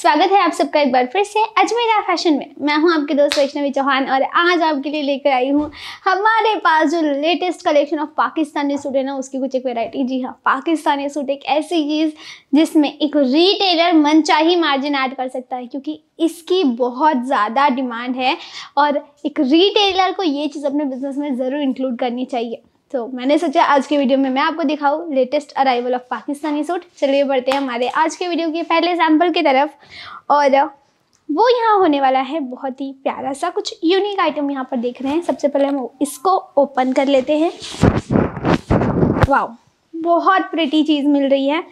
स्वागत है आप सबका एक बार फिर से अजमेरा फैशन में मैं हूं आपके दोस्त वैष्णवी चौहान और आज आपके लिए लेकर आई हूं हमारे पास जो latest collection of Pakistani suit है ना उसकी कुछ एक वैरायटी जी हाँ पाकिस्तानी सूट एक ऐसी चीज़ जिसमें एक रिटेलर मनचाही मार्जिन ऐड कर सकता है क्योंकि इसकी बहुत ज़्यादा डिमांड है और एक रिटेलर को ये चीज़ अपने बिजनेस में ज़रूर इंक्लूड करनी चाहिए तो मैंने सोचा आज के वीडियो में मैं आपको दिखाऊँ latest arrival of Pakistani suit चलिए बढ़ते हैं हमारे आज के वीडियो के पहले एग्जाम्पल की तरफ और वो यहाँ होने वाला है बहुत ही प्यारा सा कुछ यूनिक आइटम यहाँ पर देख रहे हैं सबसे पहले हम इसको ओपन कर लेते हैं वाओ बहुत प्रिटी चीज़ मिल रही है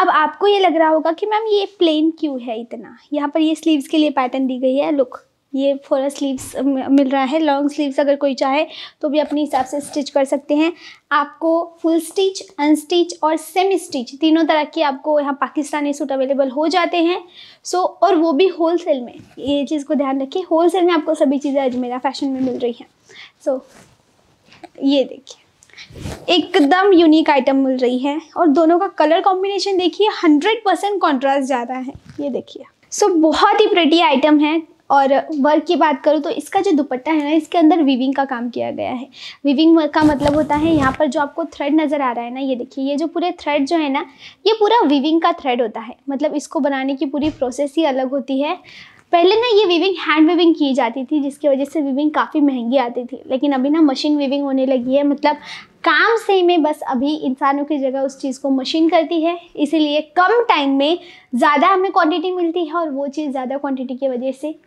अब आपको ये लग रहा होगा कि मैम ये प्लेन क्यों है इतना यहाँ पर ये स्लीव्स के लिए पैटर्न दी गई है लुक ये फोर स्लीव्स मिल रहा है लॉन्ग स्लीव्स अगर कोई चाहे तो भी अपने हिसाब से स्टिच कर सकते हैं आपको फुल स्टिच अनस्टिच और सेमी स्टिच तीनों तरह के आपको यहाँ पाकिस्तानी सूट अवेलेबल हो जाते हैं सो so, और वो भी होल सेल में ये चीज़ को ध्यान रखिए होल सेल में आपको सभी चीज़ें अजमेरा फैशन में मिल रही हैं सो so, ये देखिए एकदम यूनिक आइटम मिल रही है और दोनों का कलर कॉम्बिनेशन देखिए हंड्रेड परसेंट कॉन्ट्रास्ट जा रहा है ये देखिए सो so, बहुत ही प्रटी आइटम है और वर्क की बात करूँ तो इसका जो दुपट्टा है ना इसके अंदर वीविंग का काम किया गया है वीविंग वर्क का मतलब होता है यहाँ पर जो आपको थ्रेड नज़र आ रहा है ना ये देखिए ये जो पूरे थ्रेड जो है ना ये पूरा वीविंग का थ्रेड होता है मतलब इसको बनाने की पूरी प्रोसेस ही अलग होती है पहले ना ये वीविंग हैंड वीविंग की जाती थी जिसकी वजह से वीविंग काफ़ी महंगी आती थी लेकिन अभी ना मशीन वीविंग होने लगी है मतलब काम सेम है बस अभी इंसानों की जगह उस चीज़ को मशीन करती है इसीलिए कम टाइम में ज़्यादा हमें क्वांटिटी मिलती है और वो चीज़ ज़्यादा क्वांटिटी की वजह से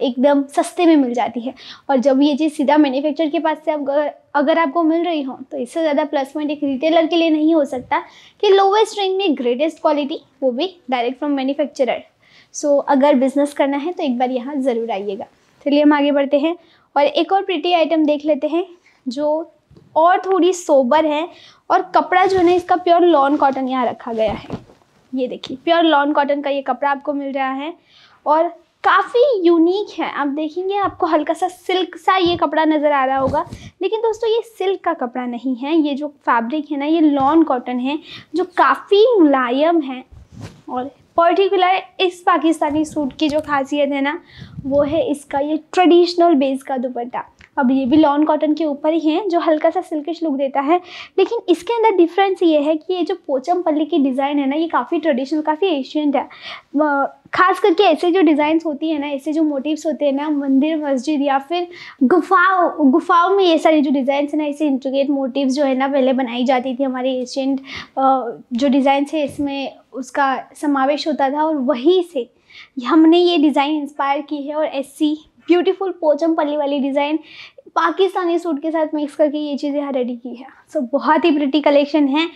एकदम सस्ते में मिल जाती है और जब ये चीज़ सीधा मैन्युफैक्चरर के पास से आप अगर आपको मिल रही हो तो इससे ज़्यादा प्लस पॉइंट एक रिटेलर के लिए नहीं हो सकता कि लोवेस्ट रेंज में ग्रेटेस्ट क्वालिटी वो भी डायरेक्ट फ्रॉम मैन्युफैक्चरर सो अगर बिजनेस करना है तो एक बार यहाँ ज़रूर आइएगा चलिए हम आगे बढ़ते हैं और एक और प्रिटी आइटम देख लेते हैं जो और थोड़ी सोबर है और कपड़ा जो है इसका प्योर लॉन कॉटन यहाँ रखा गया है ये देखिए प्योर लॉन कॉटन का ये कपड़ा आपको मिल रहा है और काफ़ी यूनिक है आप देखेंगे आपको हल्का सा सिल्क सा ये कपड़ा नज़र आ रहा होगा लेकिन दोस्तों ये सिल्क का कपड़ा नहीं है ये जो फैब्रिक है ना ये लॉन कॉटन है जो काफ़ी मुलायम है और पर्टिकुलर इस पाकिस्तानी सूट की जो खासियत है ना वो है इसका ये ट्रेडिशनल बेस का दुपट्टा अब ये भी लॉन कॉटन के ऊपर ही हैं जो हल्का सा सिल्किश लुक देता है लेकिन इसके अंदर डिफरेंस ये है कि ये जो पोचम पल्ली की डिज़ाइन है ना ये काफ़ी ट्रेडिशनल काफ़ी एशियंट है खास करके ऐसे जो डिज़ाइंस होती है ना ऐसे जो मोटिव्स होते हैं ना मंदिर मस्जिद या फिर गुफाओं गुफाओं में ये सारी जो डिज़ाइंस है ना ऐसे इंटीग्रेट मोटिव्स जो है ना पहले बनाई जाती थी हमारे एशियंट जो डिज़ाइंस है इसमें उसका समावेश होता था और वहीं से हमने ये डिज़ाइन इंस्पायर की है और ऐसी ब्यूटीफुल पोचम पल्ली वाली डिज़ाइन पाकिस्तानी सूट के साथ मिक्स करके ये चीज़ें यहाँ रेडी की है सो so, बहुत ही प्रिटी कलेक्शन है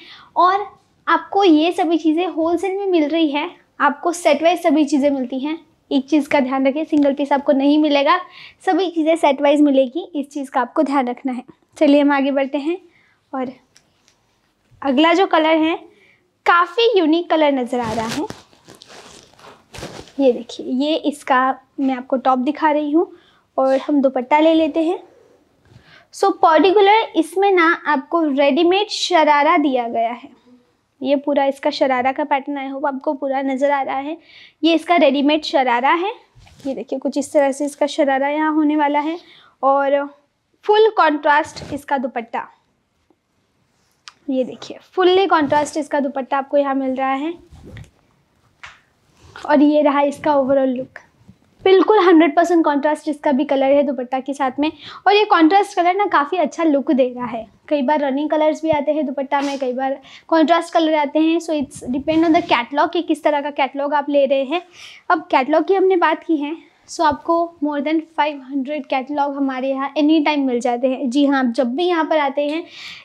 और आपको ये सभी चीज़ें होलसेल में मिल रही है आपको सेट वाइज सभी चीज़ें मिलती हैं एक चीज़ का ध्यान रखें सिंगल पीस आपको नहीं मिलेगा सभी चीज़ें सेट वाइज मिलेगी इस चीज़ का आपको ध्यान रखना है चलिए हम आगे बढ़ते हैं और अगला जो कलर है काफ़ी यूनिक कलर नज़र आ रहा है ये देखिए ये इसका मैं आपको टॉप दिखा रही हूँ और हम दुपट्टा ले लेते हैं सो पर्टिकुलर इसमें ना आपको रेडीमेड शरारा दिया गया है ये पूरा इसका शरारा का पैटर्न आई होप आपको पूरा नज़र आ रहा है ये इसका रेडीमेड शरारा है ये देखिए कुछ इस तरह से इसका शरारा यहाँ होने वाला है और फुल कॉन्ट्रास्ट इसका दुपट्टा ये देखिए फुल्ली कॉन्ट्रास्ट इसका दुपट्टा आपको यहाँ मिल रहा है और ये रहा इसका ओवरऑल लुक बिल्कुल 100% परसेंट कॉन्ट्रास्ट इसका भी कलर है दुपट्टा के साथ में और ये कॉन्ट्रास्ट कलर ना काफ़ी अच्छा लुक दे रहा है कई बार रनिंग कलर्स भी आते हैं दुपट्टा में कई बार कॉन्ट्रास्ट कलर आते हैं so it's depend on the catalogue कि किस तरह का कैटलॉग आप ले रहे हैं अब कैटलॉग की हमने बात की है सो so, आपको मोर देन 500 कैटलॉग हमारे यहाँ एनी टाइम मिल जाते हैं जी हाँ आप जब भी यहाँ पर आते हैं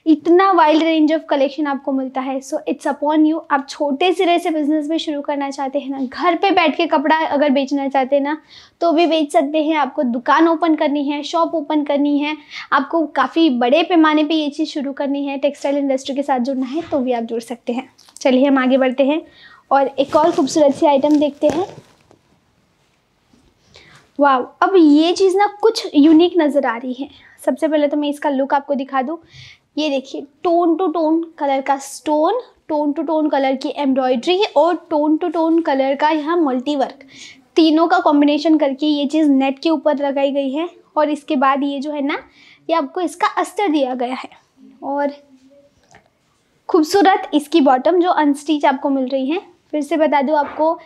इतना वाइल्ड रेंज ऑफ कलेक्शन आपको मिलता है सो इट्स अपॉन यू आप छोटे सिरे से बिज़नेस भी शुरू करना चाहते हैं ना घर पे बैठ के कपड़ा अगर बेचना चाहते हैं ना तो भी बेच सकते हैं आपको दुकान ओपन करनी है शॉप ओपन करनी है आपको काफ़ी बड़े पैमाने पर ये चीज़ शुरू करनी है टेक्सटाइल इंडस्ट्री के साथ जुड़ना है तो भी आप जुड़ सकते हैं चलिए हम आगे बढ़ते हैं और एक और खूबसूरत सी आइटम देखते हैं वाह अब ये चीज़ ना कुछ यूनिक नज़र आ रही है सबसे पहले तो मैं इसका लुक आपको दिखा दूँ ये देखिए टोन टू टोन कलर का stone tone two tone colour की एम्ब्रॉयड्री और टोन टू टोन कलर का यहाँ मल्टीवर्क तीनों का कॉम्बिनेशन करके ये चीज़ नेट के ऊपर लगाई गई है और इसके बाद ये जो है ना ये आपको इसका अस्तर दिया गया है और खूबसूरत इसकी बॉटम जो अनस्टिच आपको मिल रही है फिर से बता दूँ आपको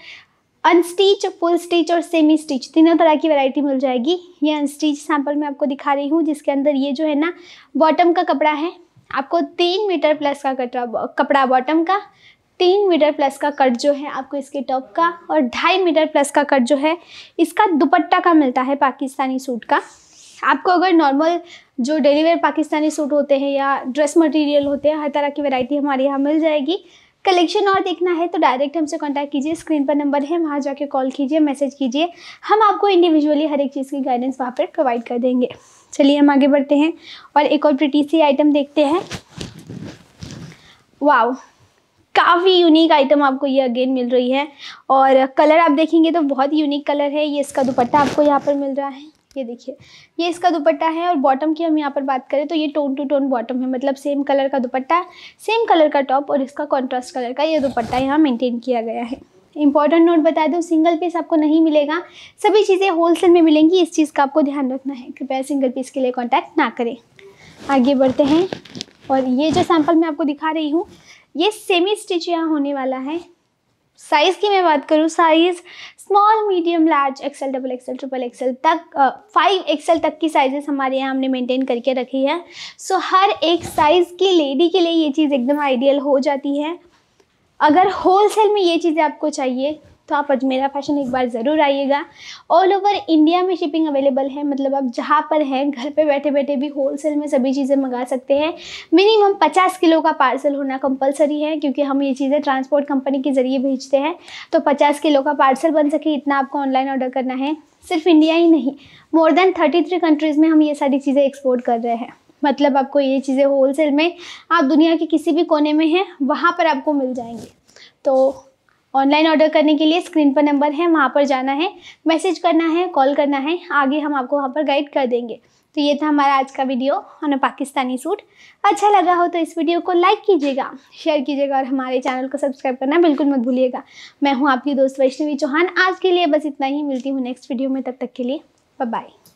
अनस्टिच फुल स्टिच और सेमी स्टिच तीनों तरह की वैरायटी मिल जाएगी ये अनस्टिच सैंपल मैं आपको दिखा रही हूँ जिसके अंदर ये जो है ना बॉटम का कपड़ा है आपको तीन मीटर प्लस का कटरा कपड़ा बॉटम का तीन मीटर प्लस का कट जो है आपको इसके टॉप का और ढाई मीटर प्लस का कट जो है इसका दुपट्टा का मिलता है पाकिस्तानी सूट का आपको अगर नॉर्मल जो डेलीवेयर पाकिस्तानी सूट होते हैं या ड्रेस मटेरियल होते हैं हर तरह की वैरायटी हमारे यहाँ मिल जाएगी कलेक्शन और देखना है तो डायरेक्ट हमसे कॉन्टैक्ट कीजिए स्क्रीन पर नंबर है वहाँ जाके कॉल कीजिए मैसेज कीजिए हम आपको इंडिविजुअली हर एक चीज़ की गाइडेंस वहाँ पर प्रोवाइड कर देंगे चलिए हम आगे बढ़ते हैं और एक और प्रिटी सी आइटम देखते हैं वाओ काफ़ी यूनिक आइटम आपको ये अगेन मिल रही है और कलर आप देखेंगे तो बहुत यूनिक कलर है ये इसका दुपट्टा आपको यहाँ पर मिल रहा है ये देखिए ये इसका दुपट्टा है और बॉटम की हम यहाँ पर बात करें तो ये टोन टू टोन बॉटम है मतलब सेम कलर का दुपट्टा सेम कलर का टॉप और इसका कॉन्ट्रास्ट कलर का ये दुपट्टा यहाँ मेंटेन किया गया है इंपॉर्टेंट नोट बता दूँ सिंगल पीस आपको नहीं मिलेगा सभी चीज़ें होलसेल में मिलेंगी इस चीज़ का आपको ध्यान रखना है कृपया सिंगल पीस के लिए कॉन्टैक्ट ना करें आगे बढ़ते हैं और ये जो सैम्पल मैं आपको दिखा रही हूँ ये सेमी स्टिच यहाँ होने वाला है साइज़ की मैं बात करूँ size small medium large XL double XL triple XL तक फाइव एक्सेल तक की साइजेस हमारे यहाँ हमने मेंटेन करके रखी है सो so, हर एक साइज़ की लेडी के लिए ये चीज़ एकदम आइडियल हो जाती है अगर होलसेल में ये चीज़ें आपको चाहिए तो आप अजमेरा फैशन एक बार ज़रूर आइएगा ऑल ओवर इंडिया में शिपिंग अवेलेबल है मतलब आप जहाँ पर हैं घर पे बैठे बैठे भी होलसेल में सभी चीज़ें मंगा सकते हैं मिनिमम 50 किलो का पार्सल होना कंपलसरी है क्योंकि हम ये चीज़ें ट्रांसपोर्ट कंपनी के ज़रिए भेजते हैं तो पचास किलो का पार्सल बन सके इतना आपको ऑनलाइन ऑर्डर करना है सिर्फ इंडिया ही नहीं more than thirty three countries में हम ये सारी चीज़ें एक्सपोर्ट कर रहे हैं मतलब आपको ये चीज़ें होलसेल में आप दुनिया के किसी भी कोने में हैं वहाँ पर आपको मिल जाएंगी तो ऑनलाइन ऑर्डर करने के लिए स्क्रीन पर नंबर है वहाँ पर जाना है मैसेज करना है कॉल करना है आगे हम आपको वहाँ पर गाइड कर देंगे तो ये था हमारा आज का वीडियो ऑन पाकिस्तानी सूट अच्छा लगा हो तो इस वीडियो को लाइक कीजिएगा शेयर कीजिएगा और हमारे चैनल को सब्सक्राइब करना बिल्कुल मत भूलिएगा मैं हूँ आपकी दोस्त वैष्णवी चौहान आज के लिए बस इतना ही मिलती हूँ नेक्स्ट वीडियो में तब तक के लिए बाय